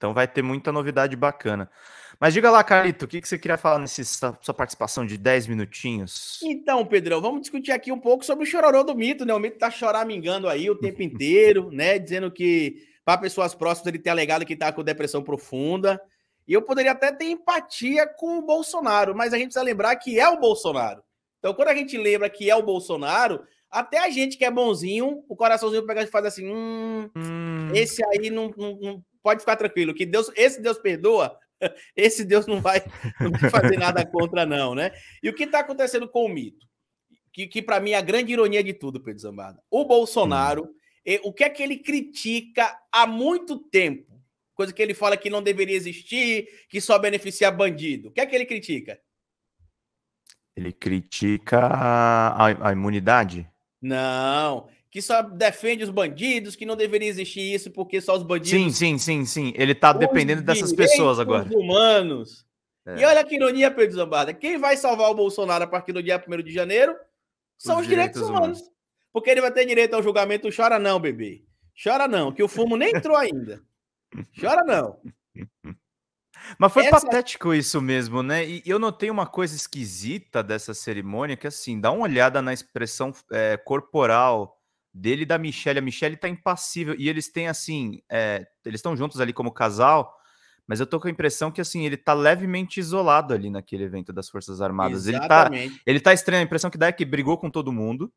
Então vai ter muita novidade bacana. Mas diga lá, Carito, o que, que você queria falar nessa sua participação de 10 minutinhos? Então, Pedrão, vamos discutir aqui um pouco sobre o chororô do mito, né? O mito tá choramingando aí o tempo inteiro, né? Dizendo que para pessoas próximas ele tem alegado que tá com depressão profunda. E eu poderia até ter empatia com o Bolsonaro, mas a gente precisa lembrar que é o Bolsonaro. Então, quando a gente lembra que é o Bolsonaro, até a gente que é bonzinho, o coraçãozinho pega e faz assim: hum, hum. esse aí não, não, não, pode ficar tranquilo, que Deus, esse Deus perdoa, esse Deus não vai, não vai fazer nada contra, não, né? E o que está acontecendo com o mito? Que, que para mim é a grande ironia de tudo, Pedro Zambada. O Bolsonaro, hum. o que é que ele critica há muito tempo? Coisa que ele fala que não deveria existir, que só beneficia bandido. O que é que ele critica? Ele critica a, a imunidade? Não que só defende os bandidos, que não deveria existir isso porque só os bandidos. Sim, sim, sim, sim. Ele está dependendo dessas pessoas agora. humanos. É. E olha que ironia, Pedro Zambada. Quem vai salvar o Bolsonaro a partir do dia 1 de janeiro são os, os direitos, direitos humanos. humanos. Porque ele vai ter direito ao julgamento. Chora não, bebê. Chora não, que o fumo nem entrou ainda. Chora não. Mas foi Essa... patético isso mesmo, né? E eu notei uma coisa esquisita dessa cerimônia, que assim, dá uma olhada na expressão é, corporal dele e da Michelle. A Michelle tá impassível. E eles têm, assim, é, eles estão juntos ali como casal, mas eu tô com a impressão que, assim, ele tá levemente isolado ali naquele evento das Forças Armadas. Exatamente. Ele tá, ele tá estranho. A impressão que dá é que brigou com todo mundo.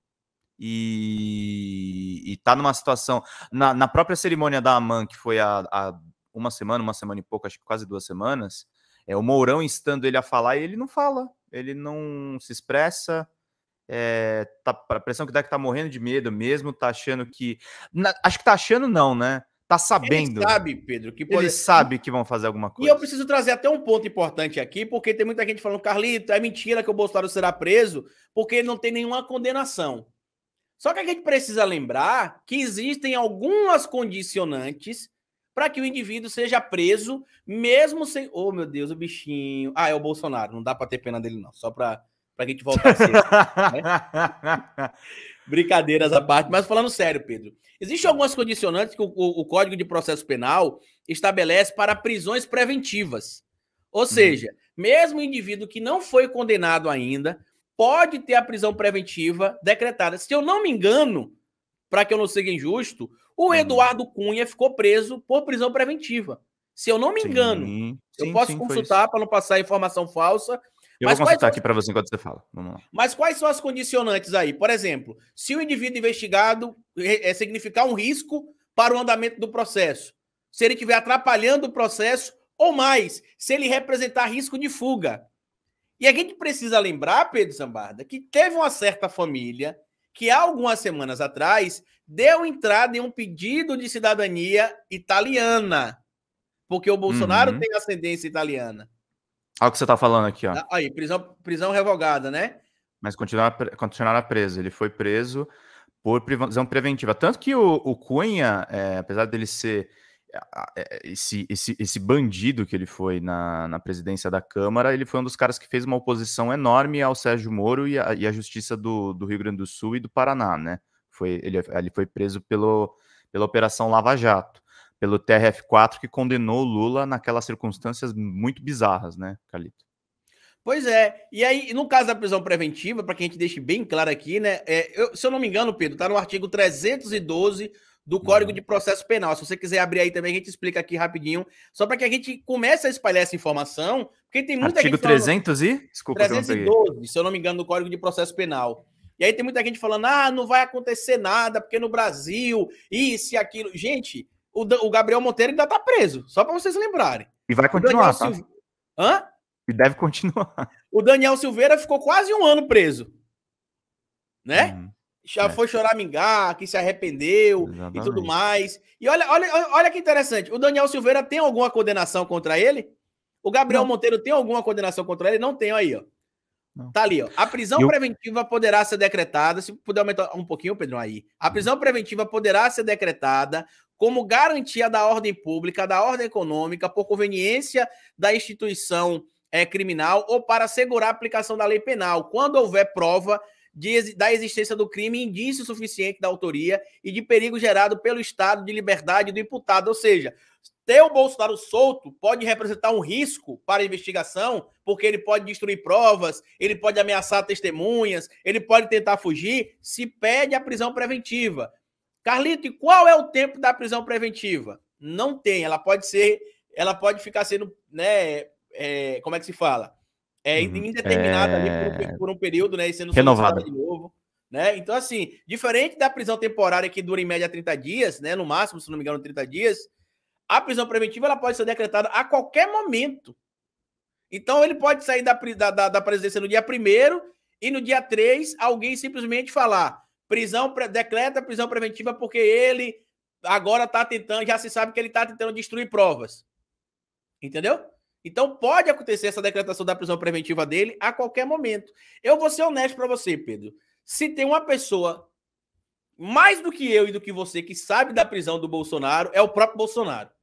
E, e tá numa situação. Na, na própria cerimônia da Aman, que foi há uma semana, uma semana e pouco, acho que quase duas semanas, é o Mourão instando ele a falar e ele não fala. Ele não se expressa é, tá, a pressão que dá é que tá morrendo de medo mesmo, tá achando que. Na, acho que tá achando, não, né? Tá sabendo. Ele sabe, Pedro, que pode. Ele sabe que vão fazer alguma coisa. E eu preciso trazer até um ponto importante aqui, porque tem muita gente falando, Carlito, é mentira que o Bolsonaro será preso, porque ele não tem nenhuma condenação. Só que a gente precisa lembrar que existem algumas condicionantes para que o indivíduo seja preso, mesmo sem. Oh, meu Deus, o bichinho. Ah, é o Bolsonaro, não dá para ter pena dele, não. Só para para a gente voltar sexta. né? Brincadeiras à parte, mas falando sério, Pedro, existem algumas condicionantes que o, o, o Código de Processo Penal estabelece para prisões preventivas. Ou uhum. seja, uhum. mesmo o indivíduo que não foi condenado ainda pode ter a prisão preventiva decretada. Se eu não me engano, para que eu não seja injusto, o uhum. Eduardo Cunha ficou preso por prisão preventiva. Se eu não me engano, sim, eu posso sim, consultar para não passar informação falsa, eu Mas vou consultar quais... aqui para você enquanto você fala. Vamos lá. Mas quais são as condicionantes aí? Por exemplo, se o indivíduo investigado é significar um risco para o andamento do processo, se ele estiver atrapalhando o processo, ou mais, se ele representar risco de fuga. E a gente precisa lembrar, Pedro Zambarda, que teve uma certa família que há algumas semanas atrás deu entrada em um pedido de cidadania italiana, porque o Bolsonaro uhum. tem ascendência italiana. Olha o que você tá falando aqui, ó. Ah, aí, prisão, prisão revogada, né? Mas continuará, preso. Ele foi preso por prisão preventiva. Tanto que o, o Cunha, é, apesar dele ser é, é, esse, esse, esse bandido que ele foi na, na presidência da Câmara, ele foi um dos caras que fez uma oposição enorme ao Sérgio Moro e à Justiça do, do Rio Grande do Sul e do Paraná, né? Foi, ele, ele foi preso pelo, pela Operação Lava Jato pelo TRF4 que condenou Lula naquelas circunstâncias muito bizarras, né, Calito? Pois é. E aí, no caso da prisão preventiva, para que a gente deixe bem claro aqui, né? É, eu, se eu não me engano, Pedro, está no artigo 312 do Código uhum. de Processo Penal. Se você quiser abrir aí também, a gente explica aqui rapidinho, só para que a gente comece a espalhar essa informação, porque tem muita artigo gente. Artigo 300 e? Desculpa, 312, se eu não me engano, do Código de Processo Penal. E aí tem muita gente falando, ah, não vai acontecer nada, porque no Brasil, isso e aquilo. Gente, o, o Gabriel Monteiro ainda tá preso, só para vocês lembrarem. E vai continuar, tá? Silve... Hã? E deve continuar. O Daniel Silveira ficou quase um ano preso, né? Uhum. Já é. foi choramingar, que se arrependeu Exatamente. e tudo mais. E olha, olha, olha que interessante. O Daniel Silveira tem alguma condenação contra ele? O Gabriel não. Monteiro tem alguma condenação contra ele? Não tem aí, ó. Não. Tá ali, ó. A prisão eu... preventiva poderá ser decretada, se puder aumentar um pouquinho, Pedro, aí. A uhum. prisão preventiva poderá ser decretada como garantia da ordem pública, da ordem econômica, por conveniência da instituição é, criminal ou para assegurar a aplicação da lei penal, quando houver prova de, da existência do crime, indício suficiente da autoria e de perigo gerado pelo estado de liberdade do imputado. Ou seja, ter o Bolsonaro solto pode representar um risco para a investigação, porque ele pode destruir provas, ele pode ameaçar testemunhas, ele pode tentar fugir, se pede a prisão preventiva. Carlito, e qual é o tempo da prisão preventiva? Não tem, ela pode ser, ela pode ficar sendo, né, é, como é que se fala? É uhum. indeterminada é... por, por, um período, né, e sendo renovada de novo, né? Então assim, diferente da prisão temporária que dura em média 30 dias, né, no máximo, se não me engano, 30 dias, a prisão preventiva ela pode ser decretada a qualquer momento. Então ele pode sair da, da, da presidência no dia 1 e no dia 3 alguém simplesmente falar: prisão, decreta prisão preventiva porque ele agora está tentando, já se sabe que ele está tentando destruir provas. Entendeu? Então pode acontecer essa decretação da prisão preventiva dele a qualquer momento. Eu vou ser honesto para você, Pedro. Se tem uma pessoa mais do que eu e do que você que sabe da prisão do Bolsonaro, é o próprio Bolsonaro.